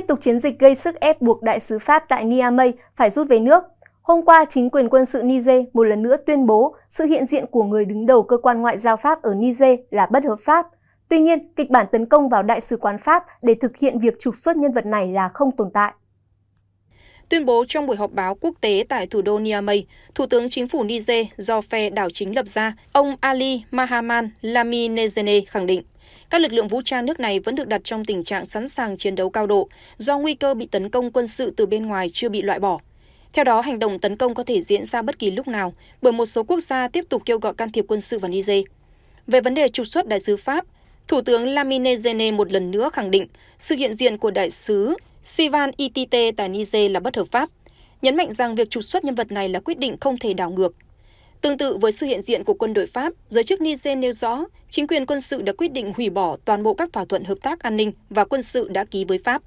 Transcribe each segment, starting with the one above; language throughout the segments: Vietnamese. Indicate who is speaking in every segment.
Speaker 1: tiếp tục chiến dịch gây sức ép buộc đại sứ Pháp tại Niamey phải rút về nước, hôm qua chính quyền quân sự Niger một lần nữa tuyên bố sự hiện diện của người đứng đầu cơ quan ngoại giao Pháp ở Niger là bất hợp pháp. Tuy nhiên, kịch bản tấn công vào đại sứ quán Pháp để thực hiện việc trục xuất nhân vật này là không tồn tại.
Speaker 2: Tuyên bố trong buổi họp báo quốc tế tại thủ đô Niamey, Thủ tướng Chính phủ Niger do phe đảo chính lập ra, ông Ali Mahaman Lamine Nezene khẳng định các lực lượng vũ trang nước này vẫn được đặt trong tình trạng sẵn sàng chiến đấu cao độ do nguy cơ bị tấn công quân sự từ bên ngoài chưa bị loại bỏ. Theo đó, hành động tấn công có thể diễn ra bất kỳ lúc nào bởi một số quốc gia tiếp tục kêu gọi can thiệp quân sự vào Niger. Về vấn đề trục xuất đại sứ Pháp, Thủ tướng Lamine Zene một lần nữa khẳng định sự hiện diện của đại sứ Sivan Itite tại Niger là bất hợp pháp, nhấn mạnh rằng việc trục xuất nhân vật này là quyết định không thể đảo ngược Tương tự với sự hiện diện của quân đội Pháp, giới chức Niger nêu rõ chính quyền quân sự đã quyết định hủy bỏ toàn bộ các thỏa thuận hợp tác an ninh và quân sự đã ký với Pháp.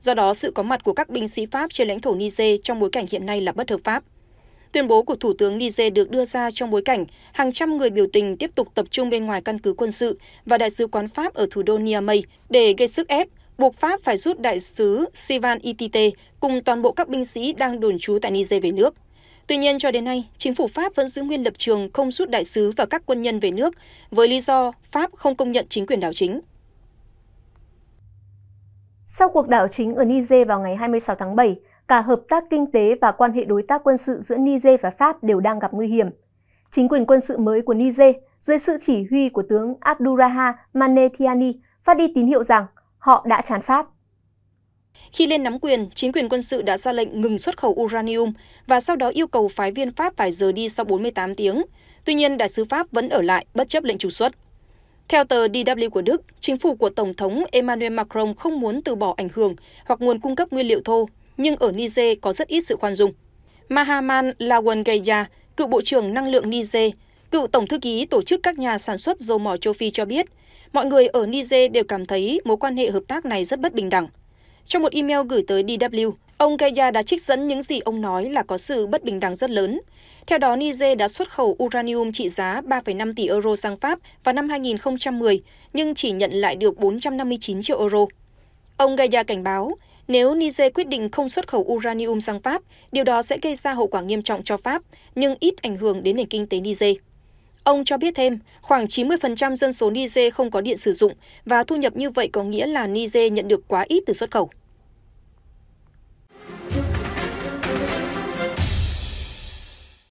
Speaker 2: Do đó, sự có mặt của các binh sĩ Pháp trên lãnh thổ Niger trong bối cảnh hiện nay là bất hợp pháp. Tuyên bố của Thủ tướng Niger được đưa ra trong bối cảnh hàng trăm người biểu tình tiếp tục tập trung bên ngoài căn cứ quân sự và đại sứ quán Pháp ở thủ đô Niamey để gây sức ép, buộc Pháp phải rút đại sứ Sivan Itite cùng toàn bộ các binh sĩ đang đồn trú tại Niger về nước. Tuy nhiên, cho đến nay, chính phủ Pháp vẫn giữ nguyên lập trường không rút đại sứ và các quân nhân về nước với lý do Pháp không công nhận chính quyền đảo chính.
Speaker 1: Sau cuộc đảo chính ở Niger vào ngày 26 tháng 7, cả hợp tác kinh tế và quan hệ đối tác quân sự giữa Niger và Pháp đều đang gặp nguy hiểm. Chính quyền quân sự mới của Niger, dưới sự chỉ huy của tướng Abduraha manetiani phát đi tín hiệu rằng họ đã chán Pháp
Speaker 2: khi lên nắm quyền chính quyền quân sự đã ra lệnh ngừng xuất khẩu uranium và sau đó yêu cầu phái viên pháp phải rời đi sau 48 tiếng tuy nhiên đại sứ pháp vẫn ở lại bất chấp lệnh trục xuất theo tờ DW của Đức, chính phủ của Tổng thống Emmanuel Macron không muốn từ bỏ ảnh hưởng hoặc nguồn cung cấp nguyên liệu thô, nhưng ở Niger có rất ít sự khoan dung. Mahaman Lawangeya, cựu Bộ trưởng Năng lượng Niger, cựu Tổng thư ký Tổ chức các nhà sản xuất dầu mỏ châu Phi cho biết, mọi người ở Niger đều cảm thấy mối quan hệ hợp tác này rất bất bình đẳng trong một email gửi tới DW, ông Gaya đã trích dẫn những gì ông nói là có sự bất bình đẳng rất lớn. Theo đó, Niger đã xuất khẩu uranium trị giá 3,5 tỷ euro sang Pháp vào năm 2010, nhưng chỉ nhận lại được 459 triệu euro. Ông Gaya cảnh báo, nếu Niger quyết định không xuất khẩu uranium sang Pháp, điều đó sẽ gây ra hậu quả nghiêm trọng cho Pháp, nhưng ít ảnh hưởng đến nền kinh tế Niger. Ông cho biết thêm, khoảng 90% dân số Niger không có điện sử dụng và thu nhập như vậy có nghĩa là Niger nhận được quá ít từ xuất khẩu.